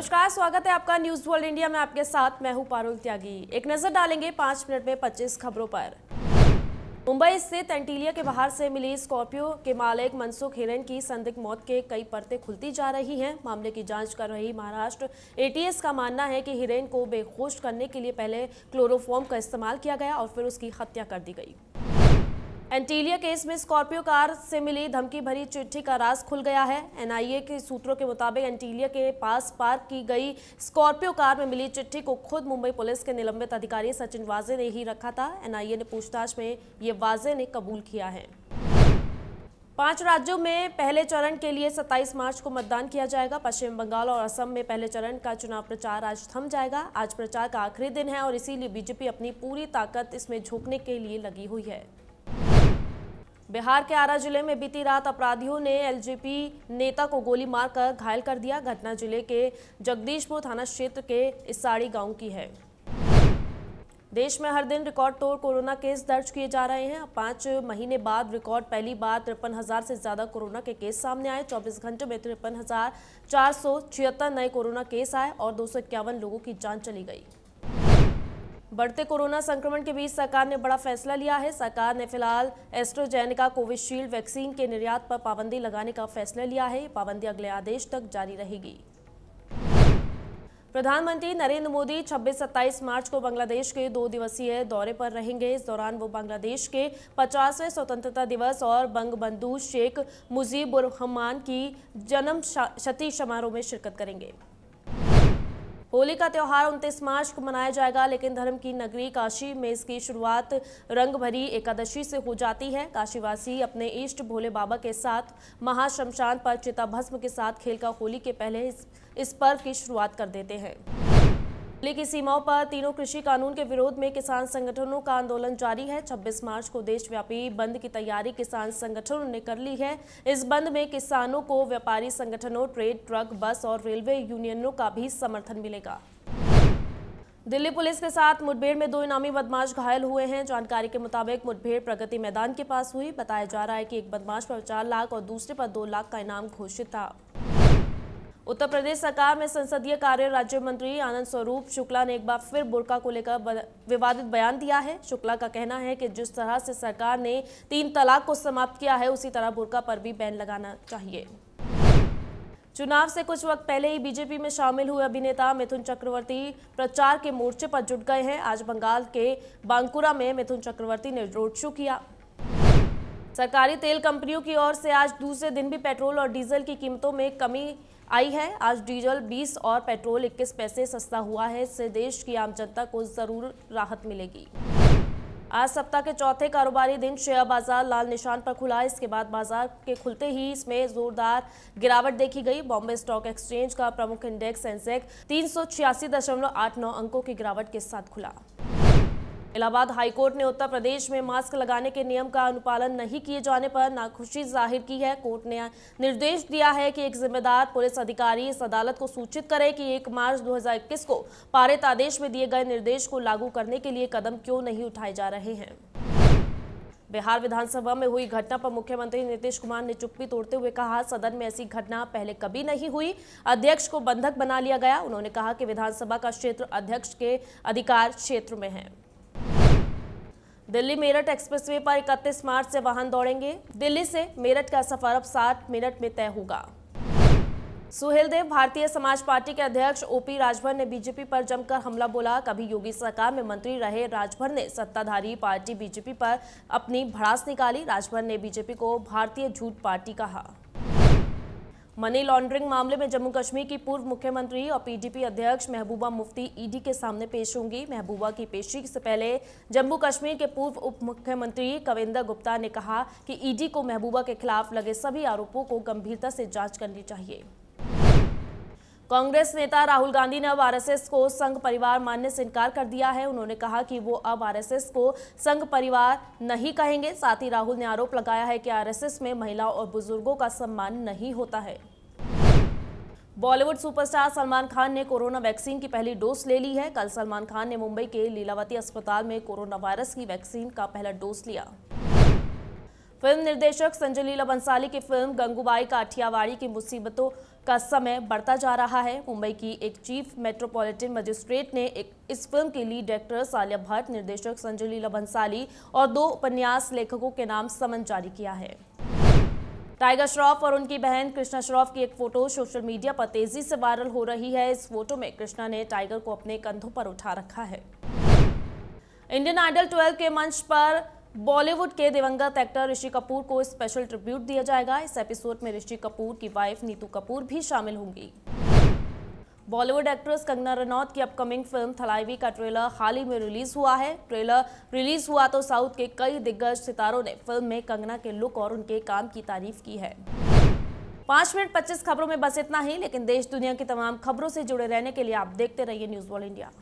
नमस्कार स्वागत है आपका न्यूज वर्ल्ड इंडिया में आपके साथ मैं हूं पारुल त्यागी एक नजर डालेंगे पांच मिनट में पच्चीस खबरों पर मुंबई स्थित एंटीलिया के बाहर से मिली स्कॉर्पियो के मालिक मनसुख हिरेन की संदिग्ध मौत के कई परतें खुलती जा रही हैं मामले की जांच कर रही महाराष्ट्र एटीएस का मानना है कि हिरेन को बेहोश करने के लिए पहले क्लोरोफॉर्म का इस्तेमाल किया गया और फिर उसकी हत्या कर दी गई एंटीलिया केस में स्कॉर्पियो कार से मिली धमकी भरी चिट्ठी का राज खुल गया है एनआईए के सूत्रों के मुताबिक एंटीलिया के पास पार्क की गई स्कॉर्पियो कार में मिली चिट्ठी को खुद मुंबई पुलिस के निलंबित अधिकारी सचिन वाजे ने ही रखा था एनआईए ने पूछताछ में ये वाजे ने कबूल किया है पांच राज्यों में पहले चरण के लिए 27 मार्च को मतदान किया जाएगा पश्चिम बंगाल और असम में पहले चरण का चुनाव प्रचार आज थम जाएगा आज प्रचार का आखिरी दिन है और इसीलिए बीजेपी अपनी पूरी ताकत इसमें झोंकने के लिए लगी हुई है बिहार के आरा जिले में बीती रात अपराधियों ने एलजेपी नेता को गोली मारकर घायल कर दिया घटना जिले के जगदीशपुर थाना क्षेत्र के इसाड़ी गांव की है देश में हर दिन रिकॉर्ड तोड़ कोरोना केस दर्ज किए जा रहे हैं पाँच महीने बाद रिकॉर्ड पहली बार तिरपन हज़ार से ज़्यादा कोरोना के केस सामने आए 24 घंटे में तिरपन हज़ार चार सौ छिहत्तर नए कोरोना केस आए और दो लोगों की जान चली गई बढ़ते कोरोना संक्रमण के बीच सरकार ने बड़ा फैसला लिया है सरकार ने फिलहाल एस्ट्रोजेनिका कोविशील्ड वैक्सीन के निर्यात पर पाबंदी लगाने का फैसला लिया है पाबंदी अगले आदेश तक जारी रहेगी प्रधानमंत्री नरेंद्र मोदी 26-27 मार्च को बांग्लादेश के दो दिवसीय दौरे पर रहेंगे इस दौरान वो बांग्लादेश के 50वें स्वतंत्रता दिवस और बंगबंधु शेख मुजीबुर रहमान की जन्म शती समारोह में शिरकत करेंगे होली का त्यौहार उनतीस मार्च को मनाया जाएगा लेकिन धर्म की नगरी काशी में इसकी शुरुआत रंग भरी एकादशी से हो जाती है काशीवासी अपने इष्ट भोले बाबा के साथ महाशमशान पर चिता भस्म के साथ खेल का होली के पहले इस, इस पर्व की शुरुआत कर देते हैं जिले की सीमाओं पर तीनों कृषि कानून के विरोध में किसान संगठनों का आंदोलन जारी है 26 मार्च को देशव्यापी बंद की तैयारी किसान संगठनों ने कर ली है इस बंद में किसानों को व्यापारी संगठनों ट्रेड ट्रक बस और रेलवे यूनियनों का भी समर्थन मिलेगा दिल्ली पुलिस के साथ मुठभेड़ में दो इनामी बदमाश घायल हुए हैं जानकारी के मुताबिक मुठभेड़ प्रगति मैदान के पास हुई बताया जा रहा है कि एक बदमाश पर चार लाख और दूसरे पर दो लाख का इनाम घोषित था उत्तर प्रदेश सरकार में संसदीय कार्य राज्य मंत्री आनंद स्वरूप शुक्ला ने एक बार फिर बुरका को लेकर विवादित बयान दिया है शुक्ला का कहना है कि जिस तरह से सरकार ने तीन तलाक को समाप्त किया है उसी तरह बुरका पर भी बैन लगाना चाहिए चुनाव से कुछ वक्त पहले ही बीजेपी में शामिल हुए अभिनेता मिथुन चक्रवर्ती प्रचार के मोर्चे पर जुट गए हैं आज बंगाल के बांकुरा में मिथुन चक्रवर्ती ने रोड शो किया सरकारी तेल कंपनियों की ओर से आज दूसरे दिन भी पेट्रोल और डीजल की कीमतों में कमी आई है आज डीजल 20 और पेट्रोल 21 पैसे सस्ता हुआ है इससे देश की आम जनता को जरूर राहत मिलेगी आज सप्ताह के चौथे कारोबारी दिन शेयर बाजार लाल निशान पर खुला इसके बाद बाजार के खुलते ही इसमें जोरदार गिरावट देखी गई बॉम्बे स्टॉक एक्सचेंज का प्रमुख इंडेक्स सेंसेक्स तीन अंकों की गिरावट के साथ खुला इलाहाबाद हाईकोर्ट ने उत्तर प्रदेश में मास्क लगाने के नियम का अनुपालन नहीं किए जाने पर नाखुशी जाहिर की है कोर्ट ने निर्देश दिया है कि एक जिम्मेदार पुलिस अधिकारी इस अदालत को सूचित करे कि एक मार्च 2021 को पारित आदेश में दिए गए निर्देश को लागू करने के लिए कदम क्यों नहीं उठाए जा रहे हैं बिहार विधानसभा में हुई घटना पर मुख्यमंत्री नीतीश कुमार ने चुप्पी तोड़ते हुए कहा सदन में ऐसी घटना पहले कभी नहीं हुई अध्यक्ष को बंधक बना लिया गया उन्होंने कहा कि विधानसभा का क्षेत्र अध्यक्ष के अधिकार क्षेत्र में है दिल्ली मेरठ एक्सप्रेसवे पर 31 मार्च से वाहन दौड़ेंगे दिल्ली से मेरठ का सफर अब सात मिनट में तय होगा सुहेल देव भारतीय समाज पार्टी के अध्यक्ष ओपी राजभर ने बीजेपी पर जमकर हमला बोला कभी योगी सरकार में मंत्री रहे राजभर ने सत्ताधारी पार्टी बीजेपी पर अपनी भड़ास निकाली राजभर ने बीजेपी को भारतीय झूठ पार्टी कहा मनी लॉन्ड्रिंग मामले में जम्मू कश्मीर की पूर्व मुख्यमंत्री और पीडीपी अध्यक्ष महबूबा मुफ्ती ईडी के सामने पेश होंगी महबूबा की पेशी से पहले जम्मू कश्मीर के पूर्व उप मुख्यमंत्री कविंदर गुप्ता ने कहा कि ईडी को महबूबा के खिलाफ लगे सभी आरोपों को गंभीरता से जांच करनी चाहिए कांग्रेस नेता राहुल गांधी ने अब आरएसएस को संघ परिवार मानने से इनकार कर दिया है उन्होंने कहा कि वो अब आरएसएस को संघ परिवार नहीं कहेंगे साथ ही राहुल ने आरोप लगाया है कि आरएसएस में महिलाओं और बुजुर्गों का सम्मान नहीं होता है बॉलीवुड सुपरस्टार सलमान खान ने कोरोना वैक्सीन की पहली डोज ले ली है कल सलमान खान ने मुंबई के लीलावती अस्पताल में कोरोना वायरस की वैक्सीन का पहला डोज लिया फिल्म निर्देशक संजय लीला बंसाली की फिल्म गंगूबाई काठियावाड़ी की मुसीबतों का समय बढ़ता जा रहा है मुंबई की एक चीफ मेट्रोपॉलिटन मजिस्ट्रेट ने एक इस फिल्म के लीड डायरेक्टर सालिया भट्ट निर्देशक संजय लीला बंसाली और दो उपन्यास लेखकों के नाम समन जारी किया है टाइगर श्रॉफ और उनकी बहन कृष्णा श्रॉफ की एक फोटो सोशल मीडिया पर तेजी से वायरल हो रही है इस फोटो में कृष्णा ने टाइगर को अपने कंधों पर उठा रखा है इंडियन आइडल ट्वेल्व के मंच पर बॉलीवुड के दिवंगत एक्टर ऋषि कपूर को स्पेशल ट्रिब्यूट दिया जाएगा इस एपिसोड में ऋषि कपूर की वाइफ नीतू कपूर भी शामिल होंगी बॉलीवुड एक्ट्रेस कंगना रनौत की अपकमिंग फिल्म थलाईवी का ट्रेलर हाल ही में रिलीज हुआ है ट्रेलर रिलीज हुआ तो साउथ के कई दिग्गज सितारों ने फिल्म में कंगना के लुक और उनके काम की तारीफ की है पांच मिनट पच्चीस खबरों में बस इतना ही लेकिन देश दुनिया की तमाम खबरों से जुड़े रहने के लिए आप देखते रहिए न्यूज़ वॉल इंडिया